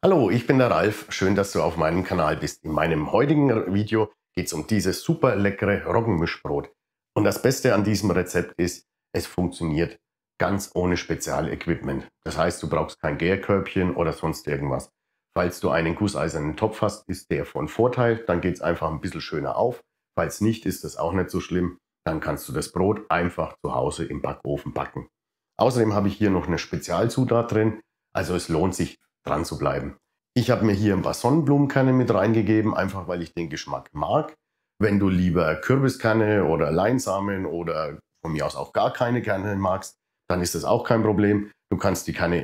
Hallo, ich bin der Ralf. Schön, dass du auf meinem Kanal bist. In meinem heutigen Video geht es um dieses super leckere Roggenmischbrot. Und das Beste an diesem Rezept ist, es funktioniert ganz ohne Spezialequipment. Das heißt, du brauchst kein Gärkörbchen oder sonst irgendwas. Falls du einen gusseisernen Topf hast, ist der von Vorteil. Dann geht es einfach ein bisschen schöner auf. Falls nicht, ist das auch nicht so schlimm. Dann kannst du das Brot einfach zu Hause im Backofen backen. Außerdem habe ich hier noch eine Spezialzutat drin. Also es lohnt sich dran zu bleiben. Ich habe mir hier ein paar Sonnenblumenkerne mit reingegeben, einfach weil ich den Geschmack mag. Wenn du lieber Kürbiskerne oder Leinsamen oder von mir aus auch gar keine Kerne magst, dann ist das auch kein Problem. Du kannst die Kanne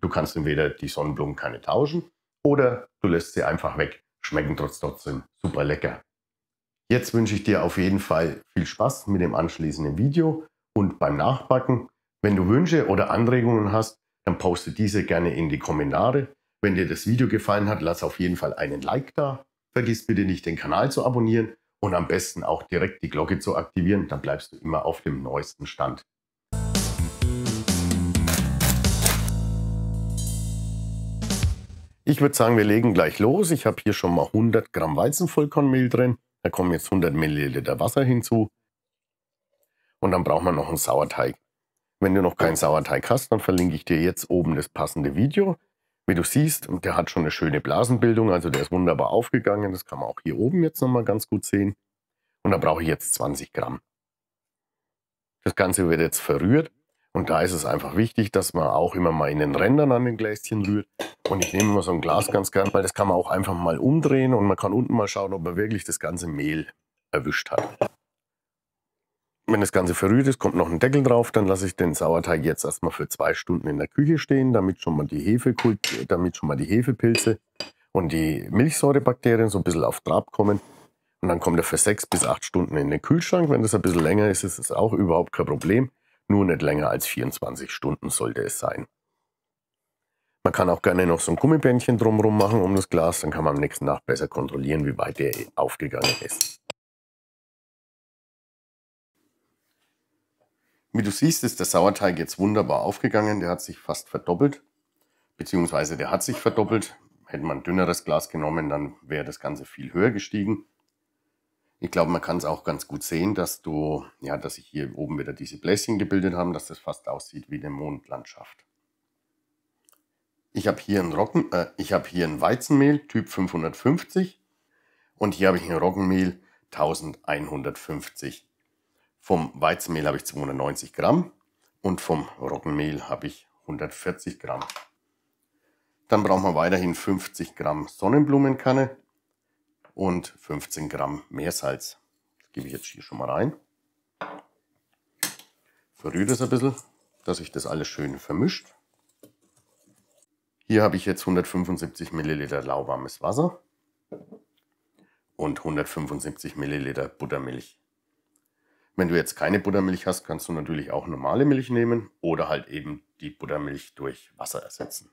du kannst entweder die Sonnenblumenkerne tauschen oder du lässt sie einfach weg. Schmecken trotzdem super lecker. Jetzt wünsche ich dir auf jeden Fall viel Spaß mit dem anschließenden Video und beim Nachbacken. Wenn du Wünsche oder Anregungen hast, dann poste diese gerne in die Kommentare. Wenn dir das Video gefallen hat, lass auf jeden Fall einen Like da. Vergiss bitte nicht, den Kanal zu abonnieren und am besten auch direkt die Glocke zu aktivieren, dann bleibst du immer auf dem neuesten Stand. Ich würde sagen, wir legen gleich los. Ich habe hier schon mal 100 Gramm Weizenvollkornmehl drin. Da kommen jetzt 100 Milliliter Wasser hinzu. Und dann brauchen wir noch einen Sauerteig. Wenn du noch keinen genau. Sauerteig hast, dann verlinke ich dir jetzt oben das passende Video. Wie du siehst, der hat schon eine schöne Blasenbildung, also der ist wunderbar aufgegangen. Das kann man auch hier oben jetzt nochmal ganz gut sehen. Und da brauche ich jetzt 20 Gramm. Das Ganze wird jetzt verrührt und da ist es einfach wichtig, dass man auch immer mal in den Rändern an den Gläschen rührt. Und ich nehme immer so ein Glas ganz gern, weil das kann man auch einfach mal umdrehen und man kann unten mal schauen, ob man wirklich das ganze Mehl erwischt hat. Wenn das Ganze verrührt ist, kommt noch ein Deckel drauf, dann lasse ich den Sauerteig jetzt erstmal für zwei Stunden in der Küche stehen, damit schon mal die Hefe, damit schon mal die Hefepilze und die Milchsäurebakterien so ein bisschen auf Trab kommen. Und dann kommt er für sechs bis acht Stunden in den Kühlschrank. Wenn das ein bisschen länger ist, ist es auch überhaupt kein Problem. Nur nicht länger als 24 Stunden sollte es sein. Man kann auch gerne noch so ein Gummibändchen drumherum machen um das Glas, dann kann man am nächsten Tag besser kontrollieren, wie weit der aufgegangen ist. Wie du siehst, ist der Sauerteig jetzt wunderbar aufgegangen. Der hat sich fast verdoppelt, beziehungsweise der hat sich verdoppelt. Hätte man ein dünneres Glas genommen, dann wäre das Ganze viel höher gestiegen. Ich glaube, man kann es auch ganz gut sehen, dass du, ja, dass sich hier oben wieder diese Bläschen gebildet haben, dass das fast aussieht wie eine Mondlandschaft. Ich habe hier ein Roggen, äh, ich habe hier ein Weizenmehl Typ 550 und hier habe ich ein Roggenmehl 1150. Vom Weizenmehl habe ich 290 Gramm und vom Roggenmehl habe ich 140 Gramm. Dann brauchen wir weiterhin 50 Gramm Sonnenblumenkanne und 15 Gramm Meersalz. Das gebe ich jetzt hier schon mal rein. Verrühre das ein bisschen, dass sich das alles schön vermischt. Hier habe ich jetzt 175 Milliliter lauwarmes Wasser und 175 Milliliter Buttermilch. Wenn du jetzt keine Buttermilch hast, kannst du natürlich auch normale Milch nehmen oder halt eben die Buttermilch durch Wasser ersetzen.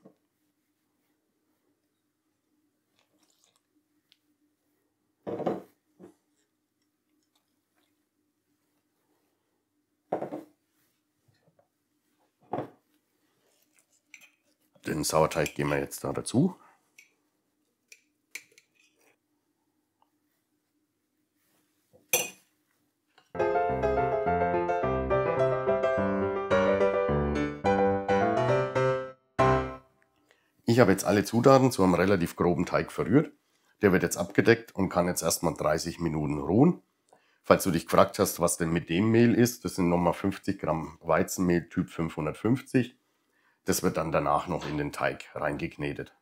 Den Sauerteig geben wir jetzt da dazu. Ich habe jetzt alle Zutaten zu einem relativ groben Teig verrührt. Der wird jetzt abgedeckt und kann jetzt erstmal 30 Minuten ruhen. Falls du dich gefragt hast, was denn mit dem Mehl ist, das sind nochmal 50 Gramm Weizenmehl Typ 550. Das wird dann danach noch in den Teig reingeknetet.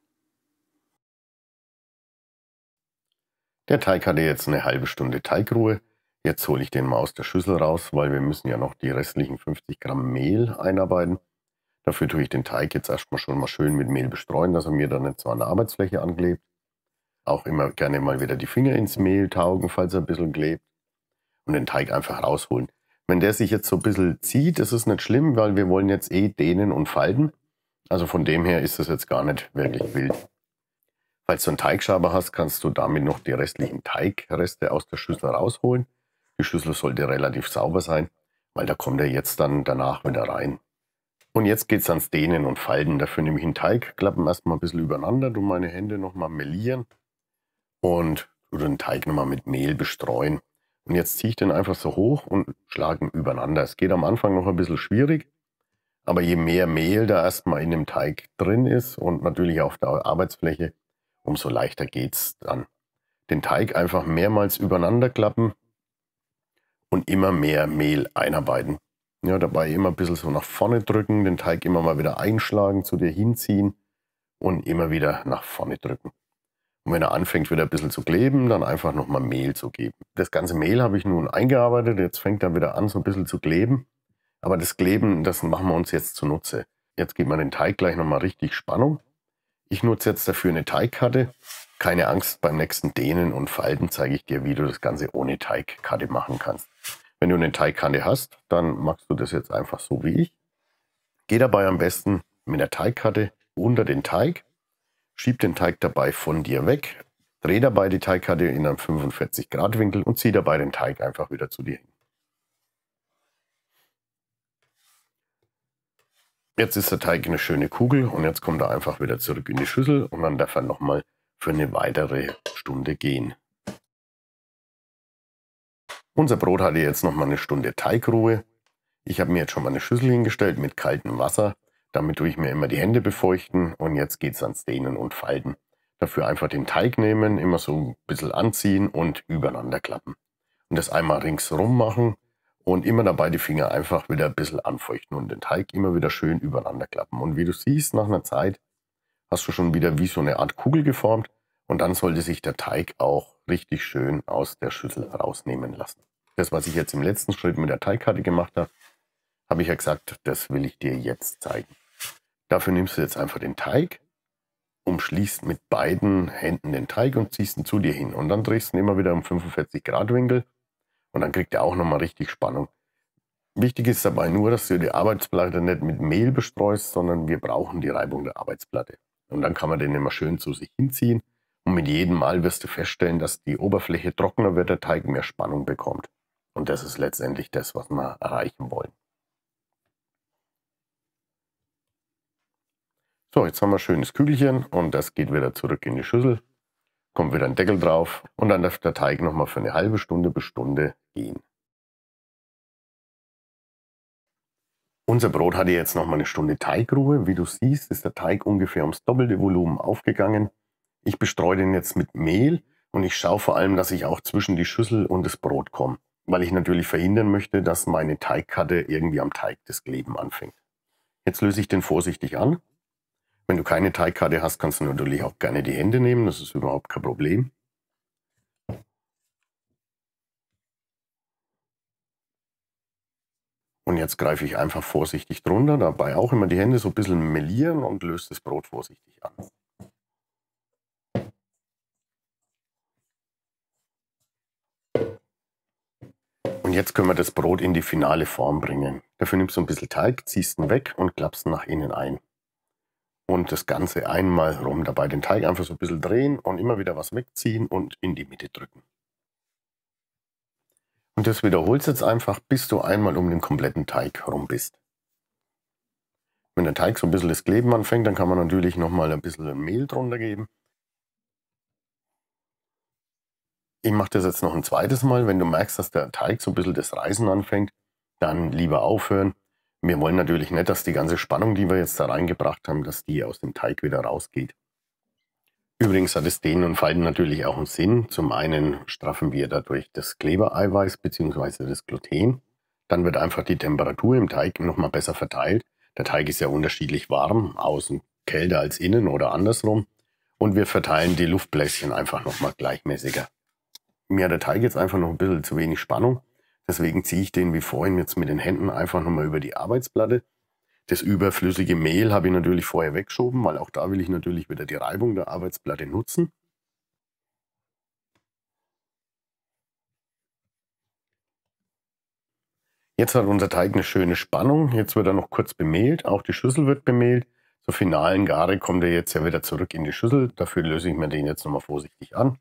Der Teig hatte jetzt eine halbe Stunde Teigruhe. Jetzt hole ich den mal aus der Schüssel raus, weil wir müssen ja noch die restlichen 50 Gramm Mehl einarbeiten. Dafür tue ich den Teig jetzt erstmal schon mal schön mit Mehl bestreuen, dass er mir dann nicht so an der Arbeitsfläche anklebt. Auch immer gerne mal wieder die Finger ins Mehl taugen, falls er ein bisschen klebt. Und den Teig einfach rausholen. Wenn der sich jetzt so ein bisschen zieht, ist es nicht schlimm, weil wir wollen jetzt eh dehnen und falten. Also von dem her ist das jetzt gar nicht wirklich wild. Falls du einen Teigschaber hast, kannst du damit noch die restlichen Teigreste aus der Schüssel rausholen. Die Schüssel sollte relativ sauber sein, weil da kommt er jetzt dann danach wieder rein. Und jetzt geht es ans Dehnen und Falten. Dafür nehme ich einen Teig, klappen erstmal ein bisschen übereinander, du meine Hände nochmal melieren und oder den Teig nochmal mit Mehl bestreuen. Und jetzt ziehe ich den einfach so hoch und schlage ihn übereinander. Es geht am Anfang noch ein bisschen schwierig, aber je mehr Mehl da erstmal in dem Teig drin ist und natürlich auf der Arbeitsfläche, umso leichter geht es dann. Den Teig einfach mehrmals übereinander klappen und immer mehr Mehl einarbeiten, ja, dabei immer ein bisschen so nach vorne drücken, den Teig immer mal wieder einschlagen, zu dir hinziehen und immer wieder nach vorne drücken. Und wenn er anfängt, wieder ein bisschen zu kleben, dann einfach nochmal Mehl zu geben. Das ganze Mehl habe ich nun eingearbeitet, jetzt fängt er wieder an, so ein bisschen zu kleben. Aber das Kleben, das machen wir uns jetzt zunutze. Jetzt gibt man den Teig gleich nochmal richtig Spannung. Ich nutze jetzt dafür eine Teigkarte. Keine Angst, beim nächsten Dehnen und Falten zeige ich dir, wie du das Ganze ohne Teigkarte machen kannst. Wenn du eine Teigkanne hast, dann machst du das jetzt einfach so wie ich. Geh dabei am besten mit der Teigkarte unter den Teig, schieb den Teig dabei von dir weg, dreh dabei die Teigkarte in einem 45 Grad Winkel und zieh dabei den Teig einfach wieder zu dir hin. Jetzt ist der Teig eine schöne Kugel und jetzt kommt er einfach wieder zurück in die Schüssel und dann darf er nochmal für eine weitere Stunde gehen. Unser Brot hatte jetzt noch mal eine Stunde Teigruhe. Ich habe mir jetzt schon mal eine Schüssel hingestellt mit kaltem Wasser. Damit tue ich mir immer die Hände befeuchten und jetzt geht's ans Dehnen und Falten. Dafür einfach den Teig nehmen, immer so ein bisschen anziehen und übereinander klappen. Und das einmal ringsrum machen und immer dabei die Finger einfach wieder ein bisschen anfeuchten und den Teig immer wieder schön übereinander klappen. Und wie du siehst, nach einer Zeit hast du schon wieder wie so eine Art Kugel geformt und dann sollte sich der Teig auch richtig schön aus der Schüssel rausnehmen lassen. Das, was ich jetzt im letzten Schritt mit der Teigkarte gemacht habe, habe ich ja gesagt, das will ich dir jetzt zeigen. Dafür nimmst du jetzt einfach den Teig, umschließt mit beiden Händen den Teig und ziehst ihn zu dir hin. Und dann drehst du ihn immer wieder um 45 Grad Winkel und dann kriegt er auch nochmal richtig Spannung. Wichtig ist dabei nur, dass du die Arbeitsplatte nicht mit Mehl bestreust, sondern wir brauchen die Reibung der Arbeitsplatte. Und dann kann man den immer schön zu sich hinziehen und mit jedem Mal wirst du feststellen, dass die Oberfläche trockener wird, der Teig mehr Spannung bekommt. Und das ist letztendlich das, was wir erreichen wollen. So, jetzt haben wir ein schönes Kügelchen und das geht wieder zurück in die Schüssel. Kommt wieder ein Deckel drauf und dann darf der Teig nochmal für eine halbe Stunde bis Stunde gehen. Unser Brot hatte jetzt nochmal eine Stunde Teigruhe. Wie du siehst, ist der Teig ungefähr ums doppelte Volumen aufgegangen. Ich bestreue den jetzt mit Mehl und ich schaue vor allem, dass ich auch zwischen die Schüssel und das Brot komme, weil ich natürlich verhindern möchte, dass meine Teigkarte irgendwie am Teig das Kleben anfängt. Jetzt löse ich den vorsichtig an. Wenn du keine Teigkarte hast, kannst du natürlich auch gerne die Hände nehmen, das ist überhaupt kein Problem. Und jetzt greife ich einfach vorsichtig drunter, dabei auch immer die Hände so ein bisschen melieren und löse das Brot vorsichtig an. Und jetzt können wir das Brot in die finale Form bringen. Dafür nimmst du ein bisschen Teig, ziehst ihn weg und klappst ihn nach innen ein. Und das Ganze einmal rum. Dabei den Teig einfach so ein bisschen drehen und immer wieder was wegziehen und in die Mitte drücken. Und das wiederholst jetzt einfach, bis du einmal um den kompletten Teig rum bist. Wenn der Teig so ein bisschen das Kleben anfängt, dann kann man natürlich nochmal ein bisschen Mehl drunter geben. ich mache das jetzt noch ein zweites Mal. Wenn du merkst, dass der Teig so ein bisschen das Reisen anfängt, dann lieber aufhören. Wir wollen natürlich nicht, dass die ganze Spannung, die wir jetzt da reingebracht haben, dass die aus dem Teig wieder rausgeht. Übrigens hat es Dehnen und Falten natürlich auch einen Sinn. Zum einen straffen wir dadurch das Klebereiweiß bzw. das Gluten. Dann wird einfach die Temperatur im Teig nochmal besser verteilt. Der Teig ist ja unterschiedlich warm, außen kälter als innen oder andersrum. Und wir verteilen die Luftbläschen einfach nochmal gleichmäßiger mir hat der Teig jetzt einfach noch ein bisschen zu wenig Spannung. Deswegen ziehe ich den wie vorhin jetzt mit den Händen einfach nochmal über die Arbeitsplatte. Das überflüssige Mehl habe ich natürlich vorher weggeschoben, weil auch da will ich natürlich wieder die Reibung der Arbeitsplatte nutzen. Jetzt hat unser Teig eine schöne Spannung. Jetzt wird er noch kurz bemehlt. Auch die Schüssel wird bemehlt. Zur finalen Gare kommt er jetzt ja wieder zurück in die Schüssel. Dafür löse ich mir den jetzt nochmal vorsichtig an.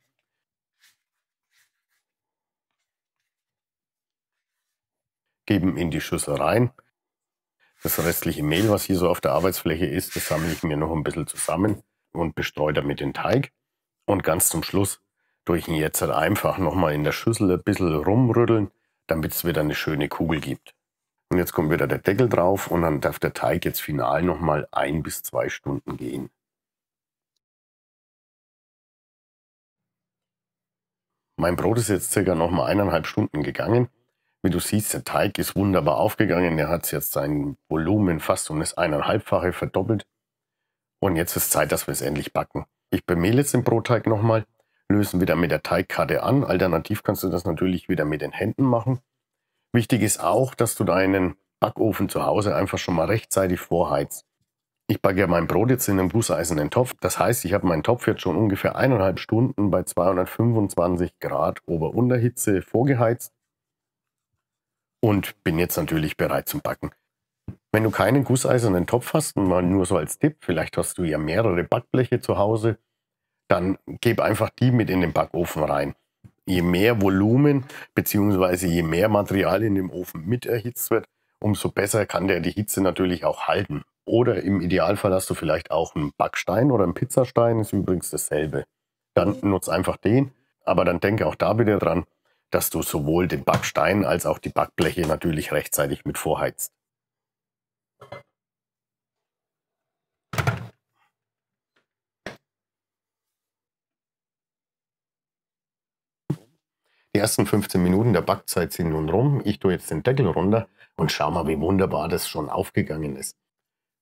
eben in die Schüssel rein. Das restliche Mehl, was hier so auf der Arbeitsfläche ist, das sammle ich mir noch ein bisschen zusammen und bestreue damit den Teig. Und ganz zum Schluss tue ich ihn jetzt halt einfach nochmal in der Schüssel ein bisschen rumrütteln, damit es wieder eine schöne Kugel gibt. Und jetzt kommt wieder der Deckel drauf und dann darf der Teig jetzt final nochmal ein bis zwei Stunden gehen. Mein Brot ist jetzt circa nochmal eineinhalb Stunden gegangen wie du siehst, der Teig ist wunderbar aufgegangen. Er hat jetzt sein Volumen fast um das eineinhalbfache verdoppelt. Und jetzt ist Zeit, dass wir es endlich backen. Ich bemehle jetzt den Brotteig nochmal, lösen wieder mit der Teigkarte an. Alternativ kannst du das natürlich wieder mit den Händen machen. Wichtig ist auch, dass du deinen Backofen zu Hause einfach schon mal rechtzeitig vorheizt. Ich backe ja mein Brot jetzt in einem gusseisernen Topf. Das heißt, ich habe meinen Topf jetzt schon ungefähr eineinhalb Stunden bei 225 Grad Ober-Unterhitze vorgeheizt und bin jetzt natürlich bereit zum Backen. Wenn du keinen gusseisernen Topf hast, mal nur so als Tipp, vielleicht hast du ja mehrere Backbleche zu Hause, dann gib einfach die mit in den Backofen rein. Je mehr Volumen bzw. je mehr Material in dem Ofen mit erhitzt wird, umso besser kann der die Hitze natürlich auch halten. Oder im Idealfall hast du vielleicht auch einen Backstein oder einen Pizzastein, ist übrigens dasselbe. Dann nutz einfach den, aber dann denke auch da bitte dran, dass du sowohl den Backstein als auch die Backbleche natürlich rechtzeitig mit vorheizt. Die ersten 15 Minuten der Backzeit sind nun rum. Ich tue jetzt den Deckel runter und schau mal, wie wunderbar das schon aufgegangen ist.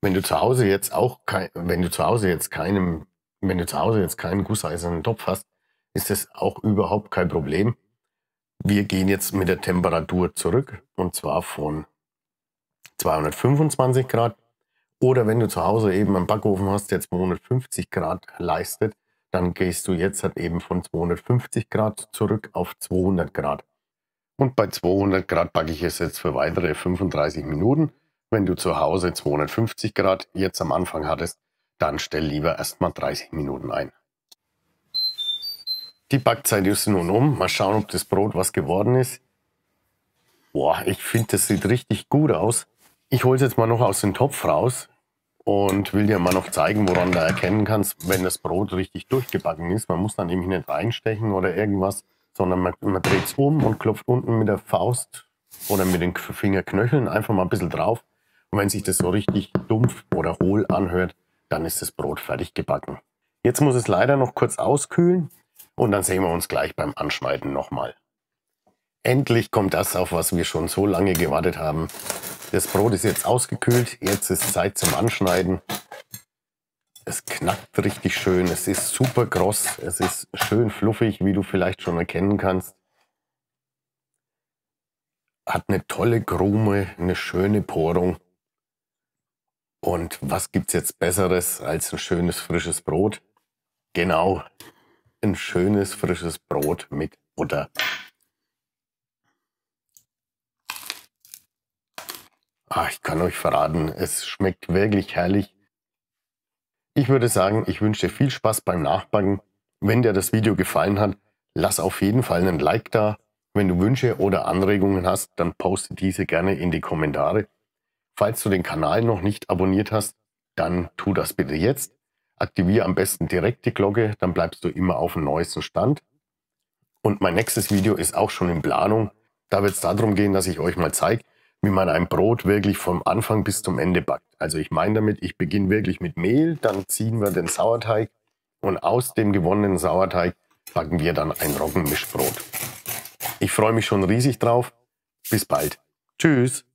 Wenn du zu Hause jetzt auch kein, wenn du zu Hause jetzt keinem, wenn du zu Hause jetzt keinen gusseisernen Topf hast, ist das auch überhaupt kein Problem wir gehen jetzt mit der Temperatur zurück und zwar von 225 Grad oder wenn du zu Hause eben einen Backofen hast, der 250 Grad leistet, dann gehst du jetzt halt eben von 250 Grad zurück auf 200 Grad. Und bei 200 Grad backe ich es jetzt für weitere 35 Minuten. Wenn du zu Hause 250 Grad jetzt am Anfang hattest, dann stell lieber erstmal 30 Minuten ein. Die Backzeit ist nun um. Mal schauen, ob das Brot was geworden ist. Boah, ich finde, das sieht richtig gut aus. Ich hole es jetzt mal noch aus dem Topf raus und will dir mal noch zeigen, woran du erkennen kannst, wenn das Brot richtig durchgebacken ist. Man muss dann eben nicht reinstechen oder irgendwas, sondern man, man dreht es um und klopft unten mit der Faust oder mit den Fingerknöcheln einfach mal ein bisschen drauf. Und wenn sich das so richtig dumpf oder hohl anhört, dann ist das Brot fertig gebacken. Jetzt muss es leider noch kurz auskühlen und dann sehen wir uns gleich beim Anschneiden nochmal. Endlich kommt das auf, was wir schon so lange gewartet haben. Das Brot ist jetzt ausgekühlt, jetzt ist Zeit zum Anschneiden. Es knackt richtig schön, es ist super kross, es ist schön fluffig, wie du vielleicht schon erkennen kannst. Hat eine tolle Krume, eine schöne Porung. Und was gibt es jetzt Besseres als ein schönes frisches Brot? Genau, ein schönes, frisches Brot mit Butter. Ach, ich kann euch verraten, es schmeckt wirklich herrlich. Ich würde sagen, ich wünsche dir viel Spaß beim Nachbacken. Wenn dir das Video gefallen hat, lass auf jeden Fall einen Like da. Wenn du Wünsche oder Anregungen hast, dann poste diese gerne in die Kommentare. Falls du den Kanal noch nicht abonniert hast, dann tu das bitte jetzt. Aktiviere am besten direkt die Glocke, dann bleibst du immer auf dem neuesten Stand. Und mein nächstes Video ist auch schon in Planung. Da wird es darum gehen, dass ich euch mal zeige, wie man ein Brot wirklich vom Anfang bis zum Ende backt. Also ich meine damit, ich beginne wirklich mit Mehl, dann ziehen wir den Sauerteig und aus dem gewonnenen Sauerteig backen wir dann ein Roggenmischbrot. Ich freue mich schon riesig drauf. Bis bald. Tschüss.